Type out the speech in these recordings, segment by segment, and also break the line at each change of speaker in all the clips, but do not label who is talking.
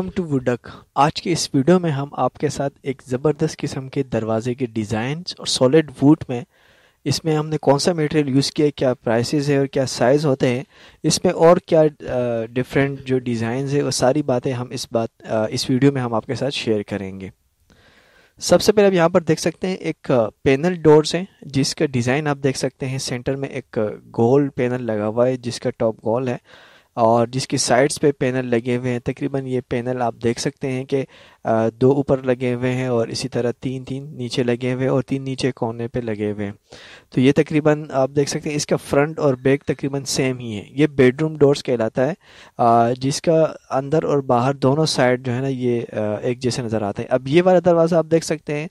welcome to वुडक आज के इस वीडियो में हम आपके साथ एक ज़बरदस्त किस्म के दरवाजे के डिजाइन और सॉलिड वुड में इसमें हमने कौन सा मटेरियल यूज़ किया क्या प्राइसेस है और क्या साइज़ होते हैं इसमें और क्या डिफरेंट जो डिजाइन है वो सारी बातें हम इस बात इस वीडियो में हम आपके साथ शेयर करेंगे सबसे पहले आप यहाँ पर देख सकते हैं एक पैनल डोर्स हैं जिसका डिज़ाइन आप देख सकते हैं सेंटर में एक गोल पैनल लगा हुआ है जिसका टॉप गोल है और जिसकी साइड्स पे पैनल लगे हुए हैं तकरीबन ये पैनल आप देख सकते हैं कि दो ऊपर लगे हुए हैं और इसी तरह तीन तीन नीचे लगे हुए हैं और तीन नीचे कोने पे लगे हुए हैं तो ये तकरीबन आप देख सकते हैं इसका फ्रंट और बैक तकरीबन सेम ही है ये बेडरूम डोर्स कहलाता है जिसका अंदर और बाहर दोनों साइड जो है ना ये एक जैसे नज़र आता है अब ये वाला दरवाज़ा आप देख सकते हैं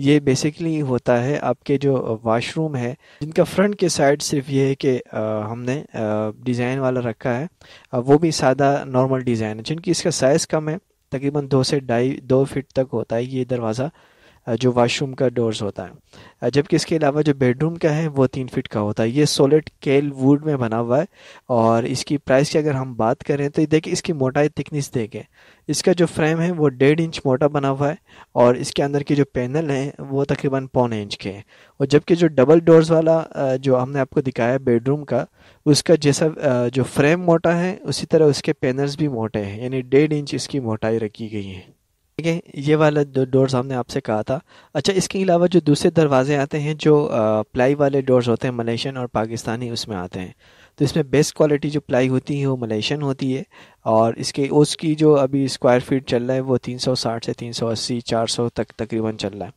ये बेसिकली होता है आपके जो वाशरूम है जिनका फ्रंट के साइड सिर्फ ये है कि हमने डिज़ाइन वाला रखा है वो भी सादा नॉर्मल डिज़ाइन है जिनकी इसका साइज़ कम है तकरीबन दो से ढाई दो फिट तक होता है ये दरवाज़ा जो वाशरूम का डोर्स होता है जबकि इसके अलावा जो बेडरूम का है वो तीन फिट का होता है ये सोलिड केल वुड में बना हुआ है और इसकी प्राइस की अगर हम बात करें तो देखिए इसकी मोटाई थिकनेस देखें इसका जो फ्रेम है वो डेढ़ इंच मोटा बना हुआ है और इसके अंदर के जो पैनल हैं वो तकरीबन पौने इंच के हैं और जबकि जो डबल डोर्स वाला जो हमने आपको दिखाया बेडरूम का उसका जैसा जो फ्रेम मोटा है उसी तरह उसके पैनल्स भी मोटे हैं यानी डेढ़ इंच इसकी मोटाई रखी गई है ठीक है ये वाला दो डोर्स हमने आपसे कहा था अच्छा इसके अलावा जो दूसरे दरवाजे आते हैं जो प्लाई वाले डोर्स होते हैं मलेशियन और पाकिस्तानी उसमें आते हैं तो इसमें बेस्ट क्वालिटी जो प्लाई होती है वो मलेशियन होती है और इसके उसकी जो अभी स्क्वायर फीट चल रहा है वो 360 से 380 400 तक तकरीबन चल रहा है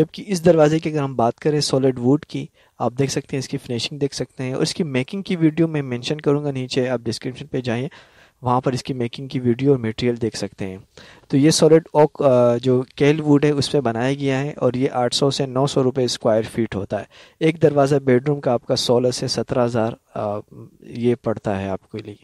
जबकि इस दरवाज़े की अगर हम बात करें सॉलिड वुड की आप देख सकते हैं इसकी फिनिशिंग देख सकते हैं और इसकी मेकिंग की वीडियो मैं मेंशन करूँगा नीचे आप डिस्क्रिप्शन पे जाइए वहाँ पर इसकी मेकिंग की वीडियो और मटेरियल देख सकते हैं तो ये सॉलिड ऑक जो केल वुड है उस पर बनाया गया है और ये 800 से 900 सौ रुपये स्क्वायर फीट होता है एक दरवाज़ा बेडरूम का आपका 16 से 17000 ये पड़ता है आपके लिए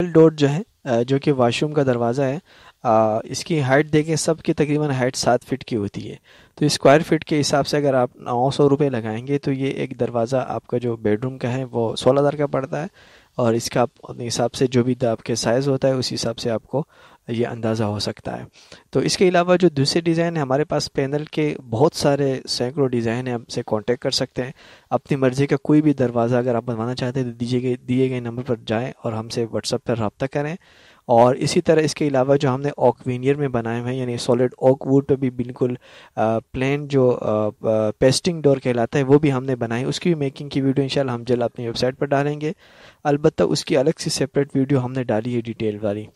डबल डोर जो है जो कि वाशरूम का दरवाज़ा है आ, इसकी हाइट देखें सब की तकरीबन हाइट सात फीट की होती है तो स्क्वायर फीट के हिसाब से अगर आप नौ सौ रुपये लगाएंगे तो ये एक दरवाज़ा आपका जो बेडरूम का है वो सोलह हज़ार का पड़ता है और इसका अपने हिसाब से जो भी आपके साइज़ होता है उस हिसाब से आपको ये अंदाज़ा हो सकता है तो इसके अलावा जो दूसरे डिज़ाइन है हमारे पास पैनल के बहुत सारे सैकड़ों डिज़ाइन हैं आपसे कांटेक्ट कर सकते हैं अपनी मर्ज़ी का कोई भी दरवाज़ा अगर आप बनवाना चाहते हैं तो दीजिए गए दिए गए नंबर पर जाएं और हमसे व्हाट्सअप पर रबता करें और इसी तरह इसके अलावा जो हमने ऑकवीनियर में बनाए हुए हैं यानी सॉलिड ऑक वुड पर भी बिल्कुल प्लेन जो पेस्टिंग डोर कहलाता है वो भी हमने बनाई उसकी भी मेकिंग की वीडियो इंशाल्लाह हम जल्द अपनी वेबसाइट पर डालेंगे अलबत्त उसकी अलग से सेपरेट वीडियो हमने डाली है डिटेल वाली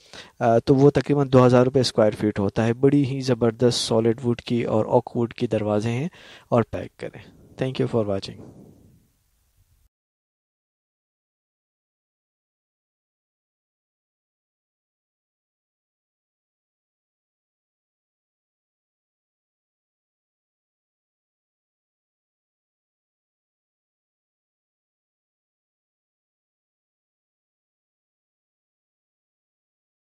तो वो तकरीबन दो हज़ार रुपये स्क्वायर फीट होता है बड़ी ही ज़बरदस्त सॉलिड वुड की और ऑक वुड की दरवाज़े हैं और पैक करें थैंक यू फॉर वॉचिंग